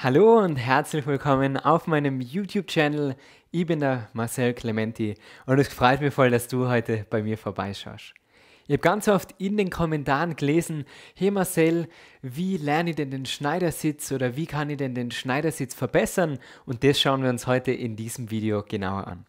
Hallo und herzlich willkommen auf meinem YouTube-Channel. Ich bin der Marcel Clementi und es freut mich voll, dass du heute bei mir vorbeischaust. Ich habe ganz oft in den Kommentaren gelesen, hey Marcel, wie lerne ich denn den Schneidersitz oder wie kann ich denn den Schneidersitz verbessern? Und das schauen wir uns heute in diesem Video genauer an.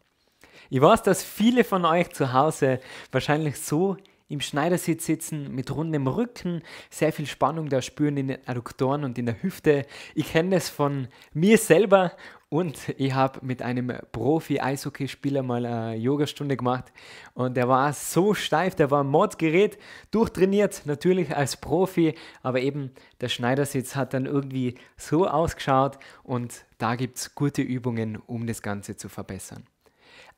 Ich weiß, dass viele von euch zu Hause wahrscheinlich so im Schneidersitz sitzen, mit rundem Rücken, sehr viel Spannung da spüren in den Adduktoren und in der Hüfte. Ich kenne das von mir selber und ich habe mit einem Profi-Eishockeyspieler mal eine Yogastunde gemacht und der war so steif, der war Mordgerät, durchtrainiert, natürlich als Profi, aber eben der Schneidersitz hat dann irgendwie so ausgeschaut und da gibt es gute Übungen, um das Ganze zu verbessern.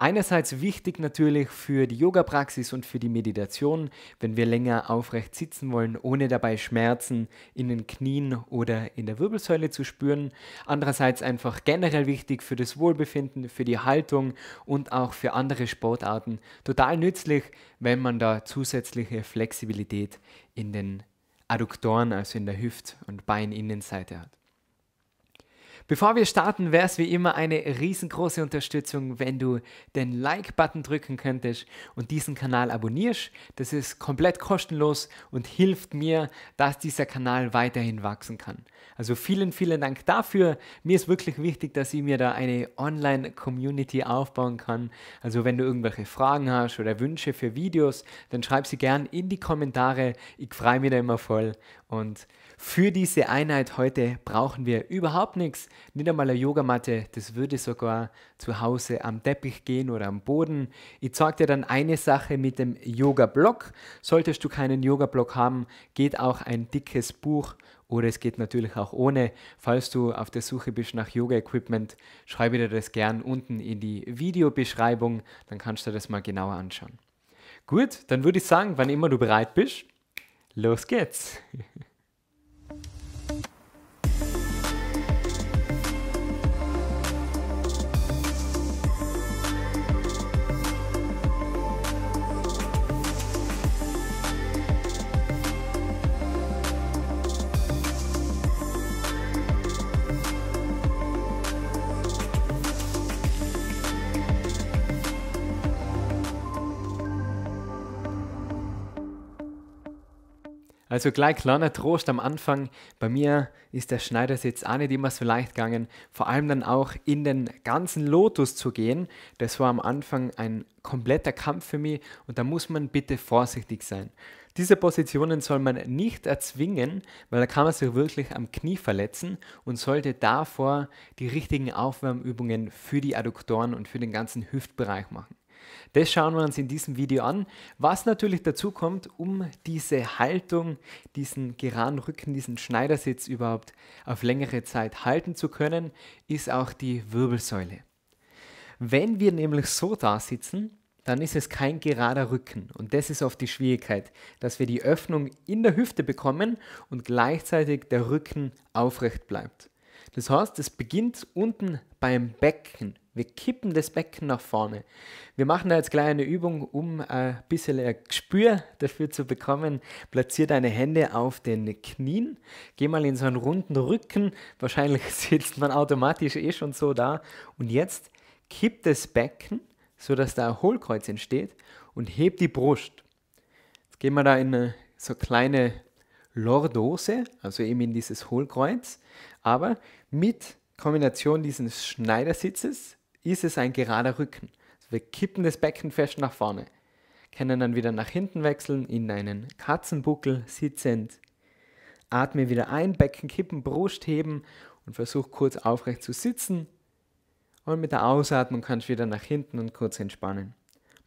Einerseits wichtig natürlich für die Yoga-Praxis und für die Meditation, wenn wir länger aufrecht sitzen wollen, ohne dabei Schmerzen in den Knien oder in der Wirbelsäule zu spüren. Andererseits einfach generell wichtig für das Wohlbefinden, für die Haltung und auch für andere Sportarten. Total nützlich, wenn man da zusätzliche Flexibilität in den Adduktoren, also in der Hüft- und Beininnenseite hat. Bevor wir starten, wäre es wie immer eine riesengroße Unterstützung, wenn du den Like-Button drücken könntest und diesen Kanal abonnierst. Das ist komplett kostenlos und hilft mir, dass dieser Kanal weiterhin wachsen kann. Also vielen, vielen Dank dafür. Mir ist wirklich wichtig, dass ich mir da eine Online-Community aufbauen kann. Also wenn du irgendwelche Fragen hast oder Wünsche für Videos, dann schreib sie gern in die Kommentare. Ich freue mich da immer voll und für diese Einheit heute brauchen wir überhaupt nichts, nicht einmal eine Yogamatte, das würde sogar zu Hause am Teppich gehen oder am Boden. Ich zeige dir dann eine Sache mit dem Yoga-Block. Solltest du keinen Yoga-Block haben, geht auch ein dickes Buch oder es geht natürlich auch ohne. Falls du auf der Suche bist nach Yoga-Equipment, schreibe dir das gern unten in die Videobeschreibung, dann kannst du das mal genauer anschauen. Gut, dann würde ich sagen, wann immer du bereit bist, los geht's! Also gleich kleiner Trost am Anfang. Bei mir ist der Schneidersitz auch nicht immer so leicht gegangen. Vor allem dann auch in den ganzen Lotus zu gehen. Das war am Anfang ein kompletter Kampf für mich und da muss man bitte vorsichtig sein. Diese Positionen soll man nicht erzwingen, weil da kann man sich wirklich am Knie verletzen und sollte davor die richtigen Aufwärmübungen für die Adduktoren und für den ganzen Hüftbereich machen. Das schauen wir uns in diesem Video an, was natürlich dazu kommt, um diese Haltung, diesen geraden Rücken, diesen Schneidersitz überhaupt auf längere Zeit halten zu können, ist auch die Wirbelsäule. Wenn wir nämlich so da sitzen, dann ist es kein gerader Rücken. Und das ist oft die Schwierigkeit, dass wir die Öffnung in der Hüfte bekommen und gleichzeitig der Rücken aufrecht bleibt. Das heißt, es beginnt unten beim Becken. Wir kippen das Becken nach vorne. Wir machen da jetzt gleich eine Übung, um ein äh, bisschen äh, ein Gespür dafür zu bekommen. Platziere deine Hände auf den Knien. Geh mal in so einen runden Rücken. Wahrscheinlich sitzt man automatisch eh schon so da. Und jetzt kipp das Becken, sodass da ein Hohlkreuz entsteht und heb die Brust. Jetzt gehen wir da in so kleine Lordose, also eben in dieses Hohlkreuz. Aber mit Kombination dieses Schneidersitzes ist es ein gerader Rücken. Also wir kippen das Becken fest nach vorne, können dann wieder nach hinten wechseln in einen Katzenbuckel sitzend. Atme wieder ein, Becken kippen, Brust heben und versuch kurz aufrecht zu sitzen. Und mit der Ausatmung kannst du wieder nach hinten und kurz entspannen.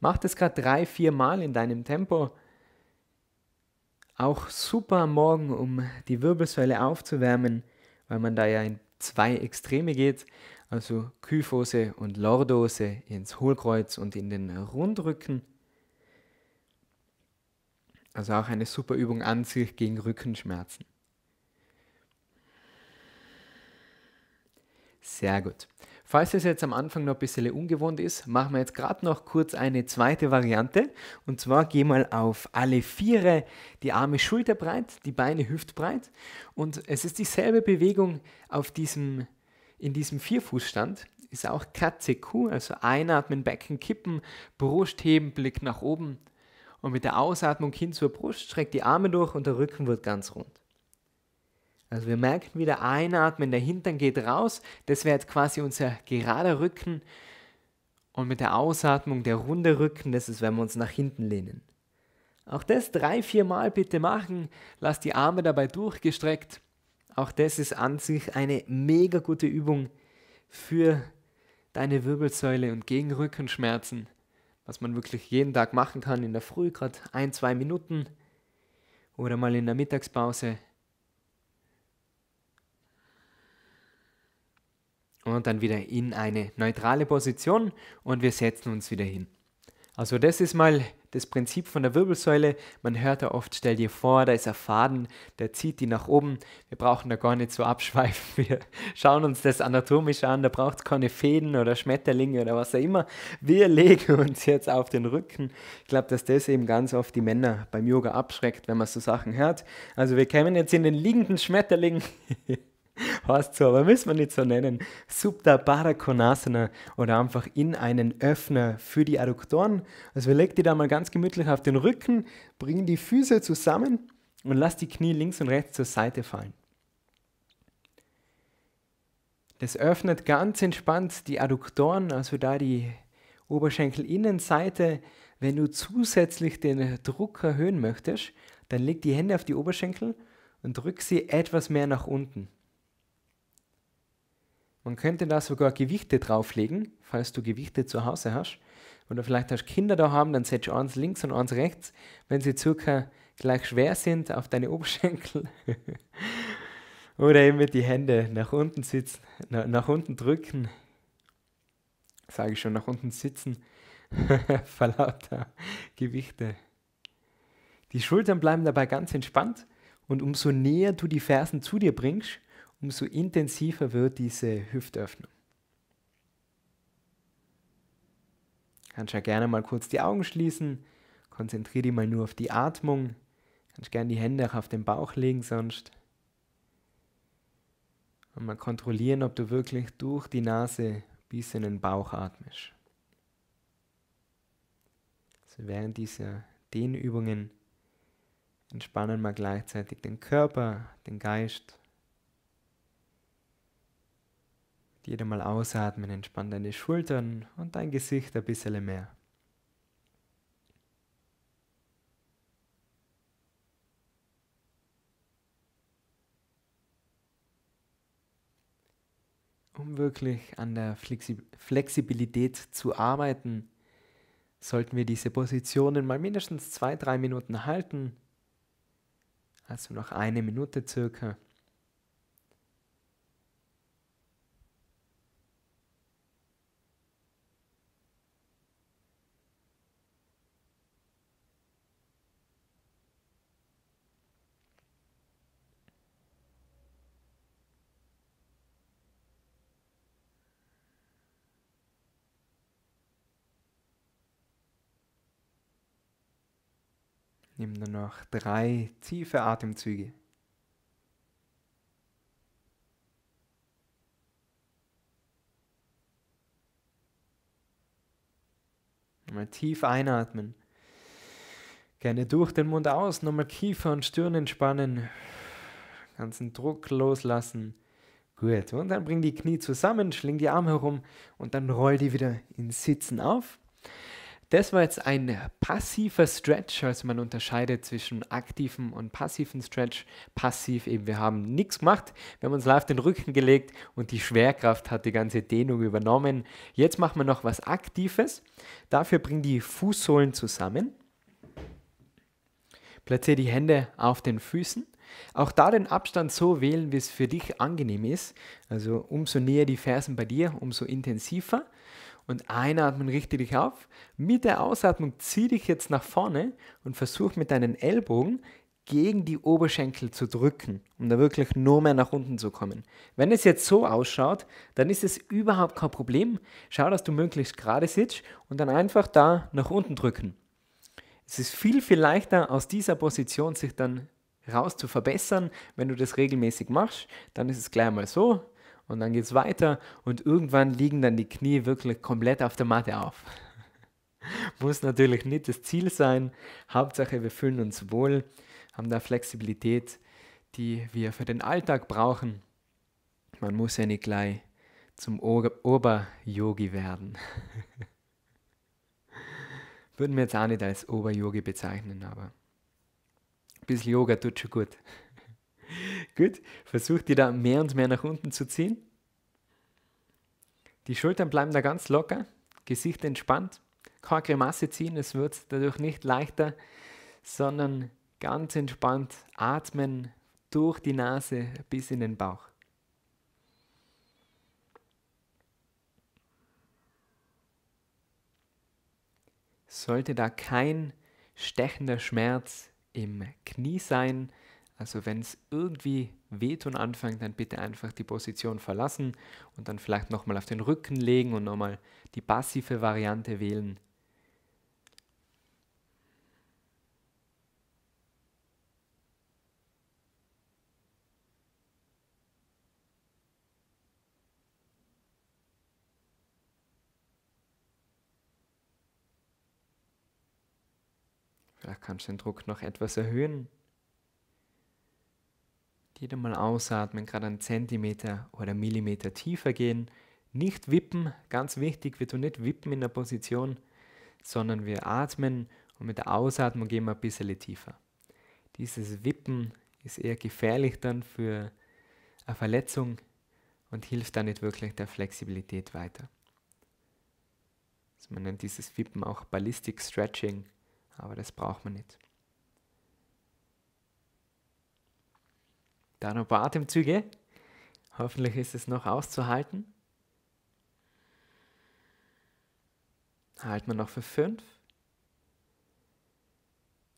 Mach das gerade drei, vier Mal in deinem Tempo. Auch super am Morgen, um die Wirbelsäule aufzuwärmen, weil man da ja in zwei Extreme geht, also Kyphose und Lordose ins Hohlkreuz und in den Rundrücken. Also auch eine super Übung an sich gegen Rückenschmerzen. Sehr gut. Falls es jetzt am Anfang noch ein bisschen ungewohnt ist, machen wir jetzt gerade noch kurz eine zweite Variante. Und zwar gehe mal auf alle Viere, die Arme schulterbreit, die Beine hüftbreit. Und es ist dieselbe Bewegung auf diesem, in diesem Vierfußstand. Ist auch KCQ, also einatmen, Becken kippen, Brust heben, Blick nach oben. Und mit der Ausatmung hin zur Brust streckt die Arme durch und der Rücken wird ganz rund. Also wir merken wieder einatmen, der Hintern geht raus. Das wäre jetzt quasi unser gerader Rücken. Und mit der Ausatmung der runde Rücken, das ist, wenn wir uns nach hinten lehnen. Auch das drei, vier Mal bitte machen. Lass die Arme dabei durchgestreckt. Auch das ist an sich eine mega gute Übung für deine Wirbelsäule und gegen Rückenschmerzen, was man wirklich jeden Tag machen kann in der Früh, gerade ein, zwei Minuten oder mal in der Mittagspause. und dann wieder in eine neutrale Position und wir setzen uns wieder hin. Also das ist mal das Prinzip von der Wirbelsäule. Man hört da oft, stell dir vor, da ist ein Faden, der zieht die nach oben. Wir brauchen da gar nicht so abschweifen. Wir schauen uns das anatomisch an, da braucht es keine Fäden oder Schmetterlinge oder was auch immer. Wir legen uns jetzt auf den Rücken. Ich glaube, dass das eben ganz oft die Männer beim Yoga abschreckt, wenn man so Sachen hört. Also wir kämen jetzt in den liegenden Schmetterling. passt so, aber müssen wir nicht so nennen. Subda Parakonasana oder einfach in einen Öffner für die Adduktoren. Also leg die da mal ganz gemütlich auf den Rücken, bring die Füße zusammen und lass die Knie links und rechts zur Seite fallen. Das öffnet ganz entspannt die Adduktoren, also da die Oberschenkelinnenseite. Wenn du zusätzlich den Druck erhöhen möchtest, dann leg die Hände auf die Oberschenkel und drück sie etwas mehr nach unten. Man könnte da sogar Gewichte drauflegen, falls du Gewichte zu Hause hast. Oder vielleicht hast du Kinder da haben, dann setzt du eins links und eins rechts, wenn sie circa gleich schwer sind auf deine Oberschenkel. Oder eben die Hände nach unten sitzen, na, nach unten drücken. Sage ich schon, nach unten sitzen. Verlauter Gewichte. Die Schultern bleiben dabei ganz entspannt und umso näher du die Fersen zu dir bringst, umso intensiver wird diese Hüftöffnung. Kannst ja gerne mal kurz die Augen schließen, konzentriere dich mal nur auf die Atmung, kannst gerne die Hände auch auf den Bauch legen sonst. Und mal kontrollieren, ob du wirklich durch die Nase bis in den Bauch atmest. Also während dieser Dehnübungen entspannen wir gleichzeitig den Körper, den Geist Jede Mal ausatmen, entspann deine Schultern und dein Gesicht ein bisschen mehr. Um wirklich an der Flexibilität zu arbeiten, sollten wir diese Positionen mal mindestens zwei, drei Minuten halten. Also noch eine Minute circa. Nimm dann noch drei tiefe Atemzüge. Mal tief einatmen. Gerne durch den Mund aus, nochmal Kiefer und Stirn entspannen. Ganzen Druck loslassen. Gut, und dann bring die Knie zusammen, schling die Arme herum und dann roll die wieder in Sitzen auf. Das war jetzt ein passiver Stretch, also man unterscheidet zwischen aktivem und passiven Stretch. Passiv eben, wir haben nichts gemacht, wir haben uns live den Rücken gelegt und die Schwerkraft hat die ganze Dehnung übernommen. Jetzt machen wir noch was Aktives. Dafür bringen die Fußsohlen zusammen. Platziere die Hände auf den Füßen. Auch da den Abstand so wählen, wie es für dich angenehm ist. Also umso näher die Fersen bei dir, umso intensiver und einatmen richte dich auf. Mit der Ausatmung zieh dich jetzt nach vorne und versuch mit deinen Ellbogen gegen die Oberschenkel zu drücken, um da wirklich nur mehr nach unten zu kommen. Wenn es jetzt so ausschaut, dann ist es überhaupt kein Problem. Schau, dass du möglichst gerade sitzt und dann einfach da nach unten drücken. Es ist viel, viel leichter aus dieser Position sich dann raus zu verbessern. Wenn du das regelmäßig machst, dann ist es gleich mal so, und dann geht es weiter und irgendwann liegen dann die Knie wirklich komplett auf der Matte auf. Muss natürlich nicht das Ziel sein. Hauptsache, wir fühlen uns wohl, haben da Flexibilität, die wir für den Alltag brauchen. Man muss ja nicht gleich zum Ober-Yogi werden. Würden wir jetzt auch nicht als Ober-Yogi bezeichnen, aber ein bisschen Yoga tut schon gut. Gut, versuch die da mehr und mehr nach unten zu ziehen. Die Schultern bleiben da ganz locker, Gesicht entspannt. Keine Grimasse ziehen, es wird dadurch nicht leichter, sondern ganz entspannt atmen durch die Nase bis in den Bauch. Sollte da kein stechender Schmerz im Knie sein, also wenn es irgendwie wehtun anfängt, dann bitte einfach die Position verlassen und dann vielleicht nochmal auf den Rücken legen und nochmal die passive Variante wählen. Vielleicht kannst du den Druck noch etwas erhöhen. Jeder Mal ausatmen, gerade einen Zentimeter oder Millimeter tiefer gehen. Nicht wippen, ganz wichtig, wir tun nicht wippen in der Position, sondern wir atmen und mit der Ausatmung gehen wir ein bisschen tiefer. Dieses Wippen ist eher gefährlich dann für eine Verletzung und hilft dann nicht wirklich der Flexibilität weiter. Also man nennt dieses Wippen auch Ballistic Stretching, aber das braucht man nicht. Dann ein paar Atemzüge. Hoffentlich ist es noch auszuhalten. Halten wir noch für 5.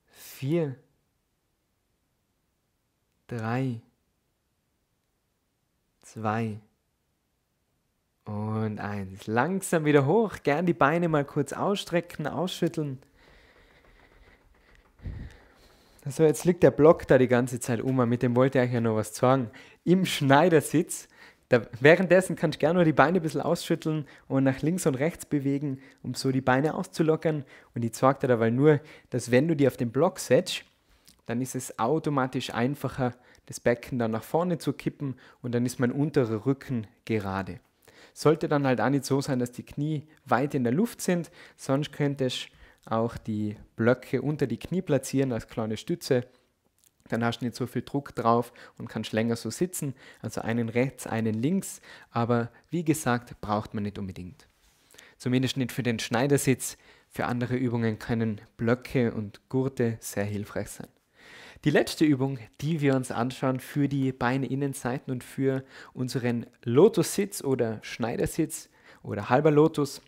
4. 3. 2. und 1. Langsam wieder hoch. Gern die Beine mal kurz ausstrecken, ausschütteln. So, jetzt liegt der Block da die ganze Zeit um, mit dem wollte ich euch ja noch was zeigen. Im Schneidersitz, da, währenddessen kannst du gerne nur die Beine ein bisschen ausschütteln und nach links und rechts bewegen, um so die Beine auszulockern. Und ich zeige dir dabei nur, dass wenn du die auf den Block setzt, dann ist es automatisch einfacher, das Becken dann nach vorne zu kippen und dann ist mein unterer Rücken gerade. Sollte dann halt auch nicht so sein, dass die Knie weit in der Luft sind, sonst könntest du auch die Blöcke unter die Knie platzieren als kleine Stütze. Dann hast du nicht so viel Druck drauf und kannst länger so sitzen. Also einen rechts, einen links. Aber wie gesagt, braucht man nicht unbedingt. Zumindest nicht für den Schneidersitz. Für andere Übungen können Blöcke und Gurte sehr hilfreich sein. Die letzte Übung, die wir uns anschauen für die Beininnenseiten und für unseren Lotussitz oder Schneidersitz oder halber Lotus,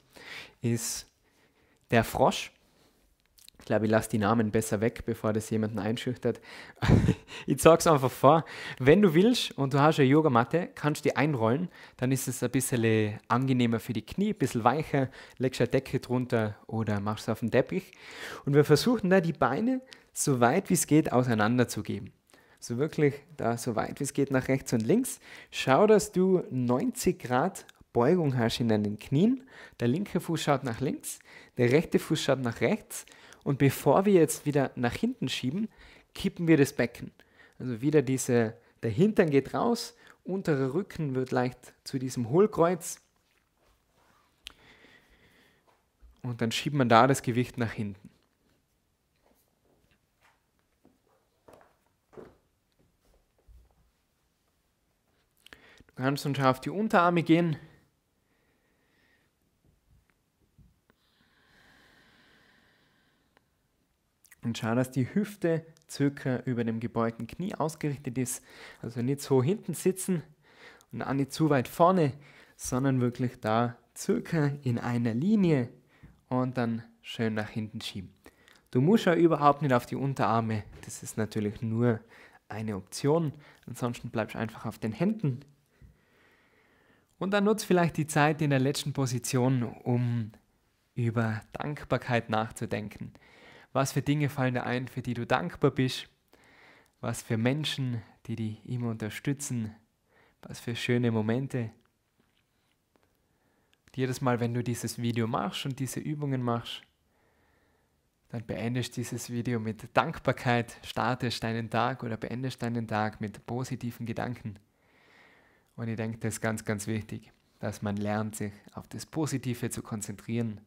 ist der Frosch. Ich glaube, ich lasse die Namen besser weg, bevor das jemanden einschüchtert. ich zeige es einfach vor. Wenn du willst und du hast eine Yogamatte, kannst du die einrollen. Dann ist es ein bisschen angenehmer für die Knie, ein bisschen weicher. Legst eine Decke drunter oder machst es auf den Teppich. Und wir versuchen da die Beine so weit wie es geht auseinanderzugeben. So wirklich da so weit wie es geht nach rechts und links. Schau, dass du 90 Grad Beugung hast in deinen Knien. Der linke Fuß schaut nach links, der rechte Fuß schaut nach rechts und bevor wir jetzt wieder nach hinten schieben, kippen wir das Becken. Also wieder diese, der Hintern geht raus, untere Rücken wird leicht zu diesem Hohlkreuz. Und dann schiebt man da das Gewicht nach hinten. Du kannst dann schon auf die Unterarme gehen. Und schau, dass die Hüfte circa über dem gebeugten Knie ausgerichtet ist. Also nicht so hinten sitzen und auch nicht zu weit vorne, sondern wirklich da circa in einer Linie und dann schön nach hinten schieben. Du musst ja überhaupt nicht auf die Unterarme. Das ist natürlich nur eine Option. Ansonsten bleibst du einfach auf den Händen. Und dann nutzt vielleicht die Zeit in der letzten Position, um über Dankbarkeit nachzudenken. Was für Dinge fallen dir ein, für die du dankbar bist? Was für Menschen, die dich immer unterstützen? Was für schöne Momente? Und jedes Mal, wenn du dieses Video machst und diese Übungen machst, dann beendest dieses Video mit Dankbarkeit, startest deinen Tag oder beendest deinen Tag mit positiven Gedanken. Und ich denke, das ist ganz, ganz wichtig, dass man lernt, sich auf das Positive zu konzentrieren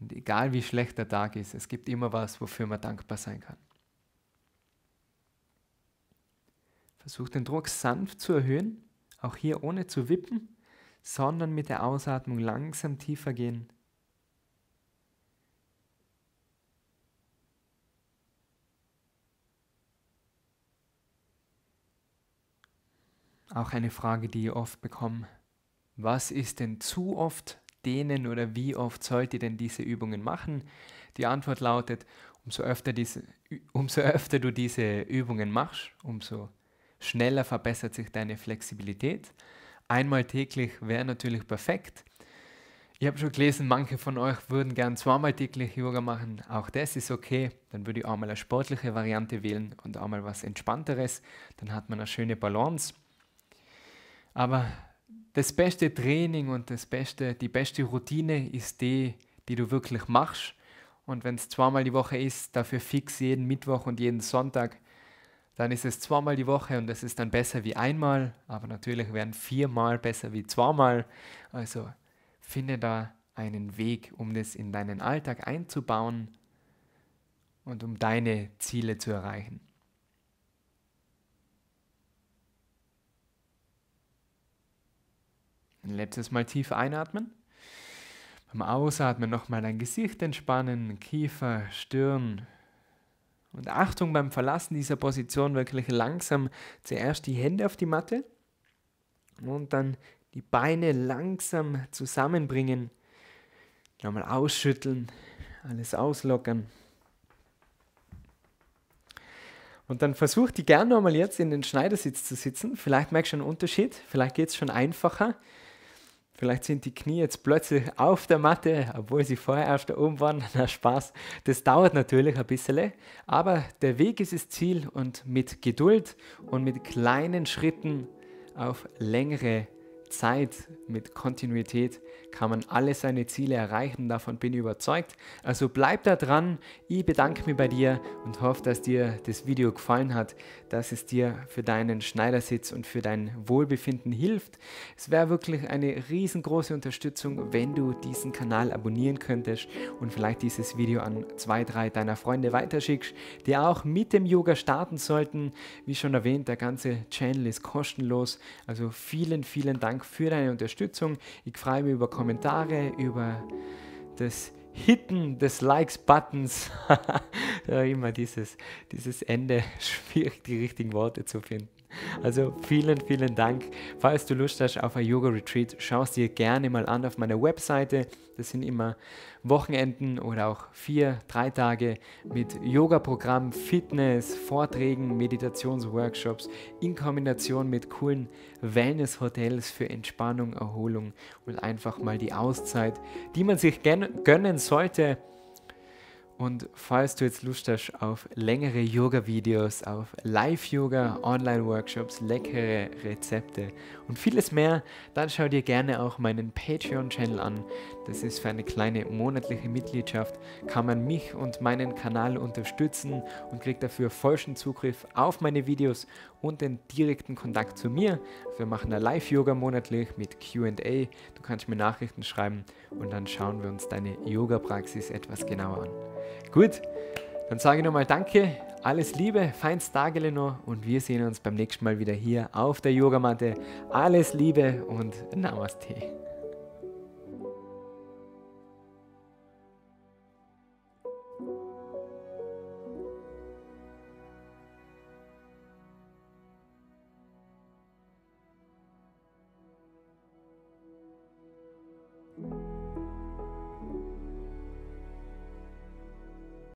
und egal wie schlecht der Tag ist, es gibt immer was, wofür man dankbar sein kann. Versuch den Druck sanft zu erhöhen, auch hier ohne zu wippen, sondern mit der Ausatmung langsam tiefer gehen. Auch eine Frage, die ihr oft bekommt. Was ist denn zu oft denen oder wie oft sollt ihr denn diese Übungen machen? Die Antwort lautet, umso öfter, diese, umso öfter du diese Übungen machst, umso schneller verbessert sich deine Flexibilität. Einmal täglich wäre natürlich perfekt. Ich habe schon gelesen, manche von euch würden gern zweimal täglich Yoga machen. Auch das ist okay. Dann würde ich auch mal eine sportliche Variante wählen und auch mal was Entspannteres. Dann hat man eine schöne Balance. Aber das beste Training und das beste, die beste Routine ist die, die du wirklich machst. Und wenn es zweimal die Woche ist, dafür fix jeden Mittwoch und jeden Sonntag, dann ist es zweimal die Woche und das ist dann besser wie einmal. Aber natürlich werden viermal besser wie zweimal. Also finde da einen Weg, um das in deinen Alltag einzubauen und um deine Ziele zu erreichen. Ein letztes Mal tief einatmen. Beim Ausatmen nochmal dein Gesicht entspannen, Kiefer, Stirn. Und Achtung beim Verlassen dieser Position wirklich langsam zuerst die Hände auf die Matte und dann die Beine langsam zusammenbringen. Nochmal ausschütteln, alles auslockern. Und dann versuch die gern nochmal jetzt in den Schneidersitz zu sitzen. Vielleicht merkst du einen Unterschied, vielleicht geht es schon einfacher. Vielleicht sind die Knie jetzt plötzlich auf der Matte, obwohl sie vorher erst da oben waren. Na Spaß, das dauert natürlich ein bisschen, aber der Weg ist das Ziel und mit Geduld und mit kleinen Schritten auf längere Zeit, mit Kontinuität kann man alle seine Ziele erreichen, davon bin ich überzeugt. Also bleib da dran, ich bedanke mich bei dir und hoffe, dass dir das Video gefallen hat, dass es dir für deinen Schneidersitz und für dein Wohlbefinden hilft. Es wäre wirklich eine riesengroße Unterstützung, wenn du diesen Kanal abonnieren könntest und vielleicht dieses Video an zwei, drei deiner Freunde weiterschickst, die auch mit dem Yoga starten sollten. Wie schon erwähnt, der ganze Channel ist kostenlos. Also vielen, vielen Dank für deine Unterstützung. Ich freue mich über Kommentare, über das Hitten des Likes-Buttons. ja, immer dieses, dieses Ende, schwierig die richtigen Worte zu finden. Also vielen, vielen Dank. Falls du Lust hast auf ein Yoga-Retreat, schau es dir gerne mal an auf meiner Webseite. Das sind immer Wochenenden oder auch vier, drei Tage mit Yoga-Programm, Fitness, Vorträgen, Meditationsworkshops in Kombination mit coolen Wellness-Hotels für Entspannung, Erholung und einfach mal die Auszeit, die man sich gönnen sollte und falls du jetzt Lust hast auf längere Yoga-Videos, auf Live-Yoga, Online-Workshops, leckere Rezepte und vieles mehr, dann schau dir gerne auch meinen Patreon-Channel an. Das ist für eine kleine monatliche Mitgliedschaft, kann man mich und meinen Kanal unterstützen und kriegt dafür vollen Zugriff auf meine Videos und den direkten Kontakt zu mir. Also wir machen da Live-Yoga monatlich mit QA. Du kannst mir Nachrichten schreiben und dann schauen wir uns deine Yoga-Praxis etwas genauer an. Gut, dann sage ich nochmal Danke, alles Liebe, feins Tag, Eleanor, und wir sehen uns beim nächsten Mal wieder hier auf der Yogamatte. Alles Liebe und Namaste.